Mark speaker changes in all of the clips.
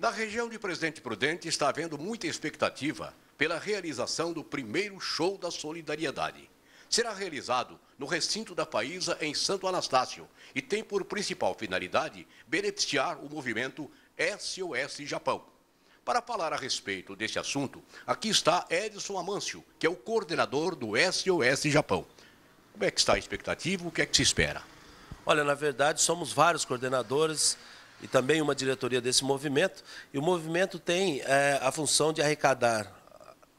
Speaker 1: Na região de Presidente Prudente está havendo muita expectativa pela realização do primeiro show da solidariedade. Será realizado no recinto da Paísa, em Santo Anastácio, e tem por principal finalidade beneficiar o movimento SOS Japão. Para falar a respeito desse assunto, aqui está Edson Amâncio, que é o coordenador do SOS Japão. Como é que está a expectativa? O que é que se espera? Olha, na verdade, somos vários coordenadores e também uma diretoria desse movimento. E o movimento tem é, a função de arrecadar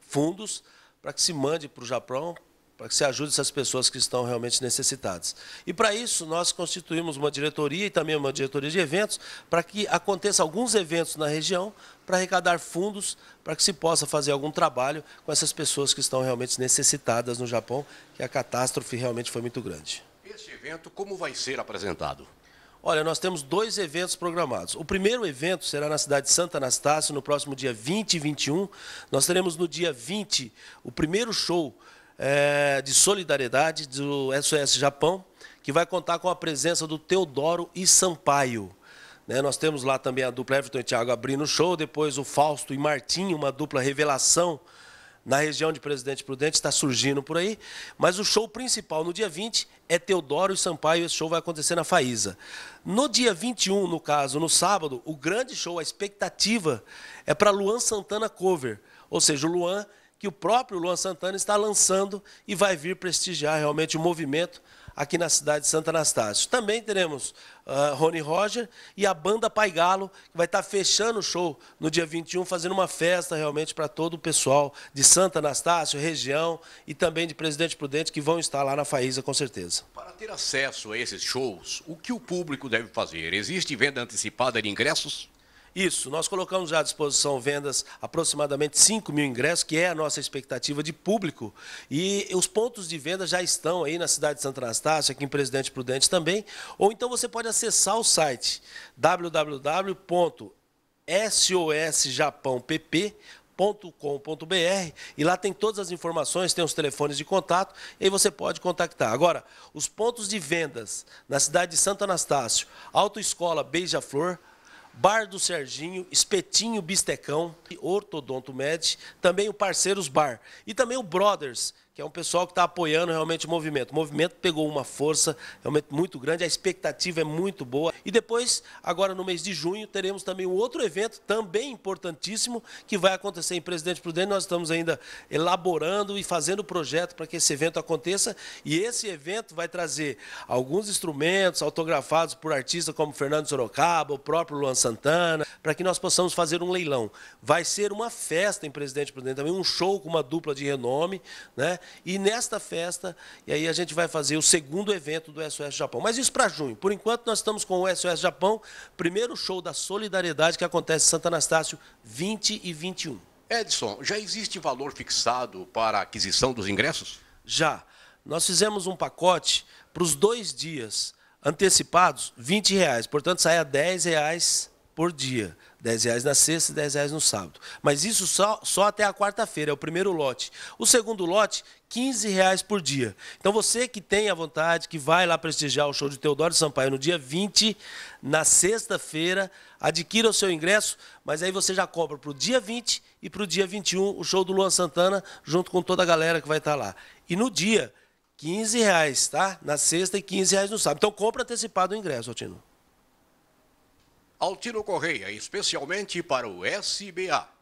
Speaker 1: fundos para que se mande para o Japão, para que se ajude essas pessoas que estão realmente necessitadas. E para isso nós constituímos uma diretoria e também uma diretoria de eventos para que aconteça alguns eventos na região para arrecadar fundos para que se possa fazer algum trabalho com essas pessoas que estão realmente necessitadas no Japão, que a catástrofe realmente foi muito grande. Esse evento como vai ser apresentado? Olha, nós temos dois eventos programados. O primeiro evento será na cidade de Santa Anastácio, no próximo dia 20 e 21. Nós teremos no dia 20 o primeiro show é, de solidariedade do SOS Japão, que vai contar com a presença do Teodoro e Sampaio. Né, nós temos lá também a dupla Everton e Thiago abrindo o show, depois o Fausto e Martim, uma dupla revelação na região de Presidente Prudente, está surgindo por aí. Mas o show principal no dia 20 é Teodoro e Sampaio, esse show vai acontecer na Faísa. No dia 21, no caso, no sábado, o grande show, a expectativa é para Luan Santana Cover. Ou seja, o Luan que o próprio Luan Santana está lançando e vai vir prestigiar realmente o movimento aqui na cidade de Santa Anastácio. Também teremos uh, Rony Roger e a banda Pai Galo, que vai estar fechando o show no dia 21, fazendo uma festa realmente para todo o pessoal de Santa Anastácio, região e também de Presidente Prudente, que vão estar lá na Faísa com certeza. Para ter acesso a esses shows, o que o público deve fazer? Existe venda antecipada de ingressos? Isso, nós colocamos à disposição vendas aproximadamente 5 mil ingressos, que é a nossa expectativa de público. E os pontos de venda já estão aí na cidade de Santa Anastácia, aqui em Presidente Prudente também. Ou então você pode acessar o site www.sosjapãopp.com com.br e lá tem todas as informações, tem os telefones de contato e aí você pode contactar. Agora, os pontos de vendas na cidade de Santo Anastácio, Autoescola Beija-Flor, Bar do Serginho, Espetinho Bistecão, Ortodonto Med, também o Parceiros Bar e também o Brothers, que é um pessoal que está apoiando realmente o movimento. O movimento pegou uma força realmente muito grande, a expectativa é muito boa. E depois, agora no mês de junho, teremos também um outro evento, também importantíssimo, que vai acontecer em Presidente Prudente. Nós estamos ainda elaborando e fazendo o projeto para que esse evento aconteça. E esse evento vai trazer alguns instrumentos autografados por artistas como Fernando Sorocaba, o próprio Luan Santana, para que nós possamos fazer um leilão. Vai ser uma festa em Presidente Prudente também, um show com uma dupla de renome, né? E nesta festa, e aí a gente vai fazer o segundo evento do SOS Japão. Mas isso para junho. Por enquanto nós estamos com o SOS Japão, primeiro show da solidariedade que acontece em Santa Anastácio 20 e 21. Edson, já existe valor fixado para a aquisição dos ingressos? Já. Nós fizemos um pacote para os dois dias antecipados, 20 reais. Portanto, saia 10 reais por dia. 10 reais na sexta e 10 reais no sábado. Mas isso só, só até a quarta-feira, é o primeiro lote. O segundo lote, 15 reais por dia. Então você que tem a vontade, que vai lá prestigiar o show de Teodoro Sampaio no dia 20, na sexta-feira, adquira o seu ingresso, mas aí você já compra para o dia 20 e para o dia 21 o show do Luan Santana, junto com toda a galera que vai estar tá lá. E no dia, 15 reais, tá? Na sexta e 15 reais no sábado. Então compra antecipado o ingresso, Altino. Altino Correia, especialmente para o SBA.